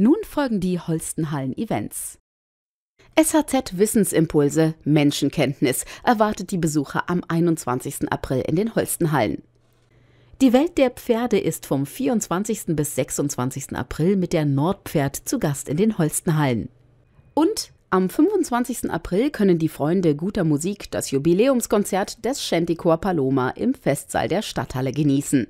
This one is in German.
Nun folgen die Holstenhallen-Events. SHZ Wissensimpulse Menschenkenntnis erwartet die Besucher am 21. April in den Holstenhallen. Die Welt der Pferde ist vom 24. bis 26. April mit der Nordpferd zu Gast in den Holstenhallen. Und am 25. April können die Freunde guter Musik das Jubiläumskonzert des Shantychor Paloma im Festsaal der Stadthalle genießen.